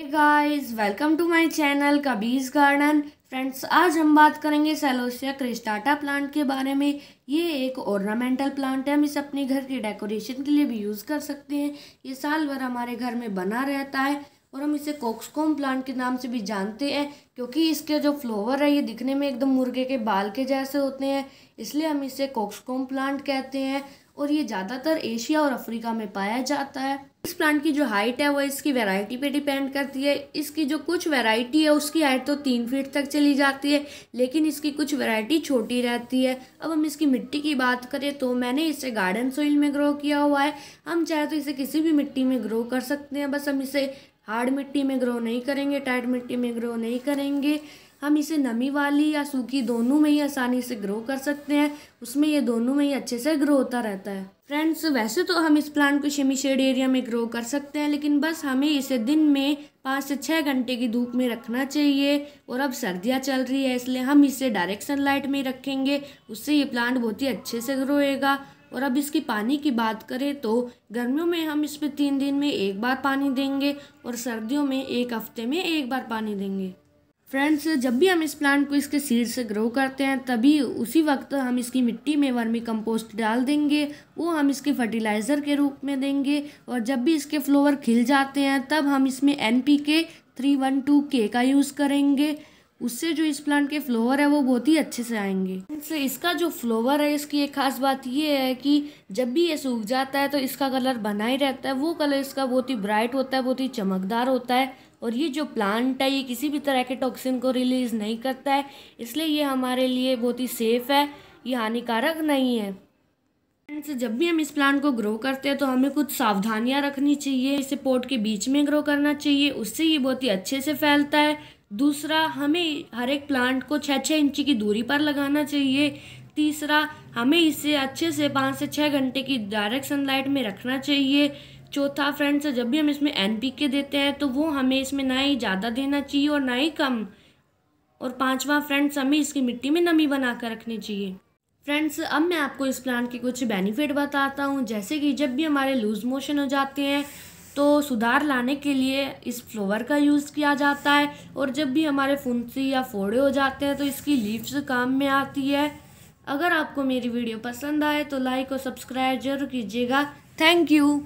guys welcome to my channel कबीज garden friends आज हम बात करेंगे सेलोसिया क्रिस्टाटा प्लांट के बारे में ये एक ऑर्नामेंटल प्लांट है हम इसे अपने घर के डेकोरेशन के लिए भी यूज़ कर सकते हैं ये साल भर हमारे घर में बना रहता है और हम इसे कोक्सकोम प्लांट के नाम से भी जानते हैं क्योंकि इसके जो फ्लोवर है ये दिखने में एकदम मुर्गे के बाल के जैसे होते हैं इसलिए हम इसे कोक्सकॉम प्लांट कहते हैं और ये ज़्यादातर एशिया और अफ्रीका में पाया जाता है इस प्लांट की जो हाइट है वो इसकी वैरायटी पे डिपेंड करती है इसकी जो कुछ वैरायटी है उसकी हाइट तो तीन फीट तक चली जाती है लेकिन इसकी कुछ वैरायटी छोटी रहती है अब हम इसकी मिट्टी की बात करें तो मैंने इसे गार्डन सोइल में ग्रो किया हुआ है हम चाहे तो इसे किसी भी मिट्टी में ग्रो कर सकते हैं बस हम इसे हार्ड मिट्टी में ग्रो नहीं करेंगे टाइट मिट्टी में ग्रो नहीं करेंगे हम इसे नमी वाली या सूखी दोनों में ही आसानी से ग्रो कर सकते हैं उसमें ये दोनों में ही अच्छे से ग्रो होता रहता है फ्रेंड्स वैसे तो हम इस प्लांट को शेमी शेड एरिया में ग्रो कर सकते हैं लेकिन बस हमें इसे दिन में पाँच से छः घंटे की धूप में रखना चाहिए और अब सर्दियाँ चल रही है इसलिए हम इसे डायरेक्ट सनलाइट में रखेंगे उससे ये प्लांट बहुत ही अच्छे से ग्रोएगा और अब इसकी पानी की बात करें तो गर्मियों में हम इस पर तीन दिन में एक बार पानी देंगे और सर्दियों में एक हफ्ते में एक बार पानी देंगे फ्रेंड्स जब भी हम इस प्लांट को इसके सीड से ग्रो करते हैं तभी उसी वक्त हम इसकी मिट्टी में वर्मी कंपोस्ट डाल देंगे वो हम इसके फर्टिलाइज़र के रूप में देंगे और जब भी इसके फ्लोवर खिल जाते हैं तब हम इसमें N P K three one two के का यूज़ करेंगे उससे जो इस प्लांट के फ्लोवर है वो बहुत ही अच्छे से आएंगे इसका जो फ्लोवर है इसकी एक खास बात ये है कि जब भी ये सूख जाता है तो इसका कलर बना ही रहता है वो कलर इसका बहुत ही ब्राइट होता है बहुत ही चमकदार होता है और ये जो प्लांट है ये किसी भी तरह के टॉक्सिन को रिलीज़ नहीं करता है इसलिए ये हमारे लिए बहुत ही सेफ़ है ये हानिकारक नहीं है फ्रेंड्स जब भी हम इस प्लांट को ग्रो करते हैं तो हमें कुछ सावधानियां रखनी चाहिए इसे पोर्ट के बीच में ग्रो करना चाहिए उससे ये बहुत ही अच्छे से फैलता है दूसरा हमें हर एक प्लांट को छः छः इंची की दूरी पर लगाना चाहिए तीसरा हमें इसे अच्छे से पाँच से छः घंटे की डायरेक्ट सनलाइट में रखना चाहिए चौथा फ्रेंड्स जब भी हम इसमें एन पी के देते हैं तो वो हमें इसमें ना ही ज़्यादा देना चाहिए और ना ही कम और पांचवा फ्रेंड्स हमें इसकी मिट्टी में नमी बना कर रखनी चाहिए फ्रेंड्स अब मैं आपको इस प्लांट के कुछ बेनिफिट बताता हूँ जैसे कि जब भी हमारे लूज़ मोशन हो जाते हैं तो सुधार लाने के लिए इस फ्लोवर का यूज़ किया जाता है और जब भी हमारे फुंसी या फोड़े हो जाते हैं तो इसकी लीव्स काम में आती है अगर आपको मेरी वीडियो पसंद आए तो लाइक और सब्सक्राइब जरूर कीजिएगा थैंक यू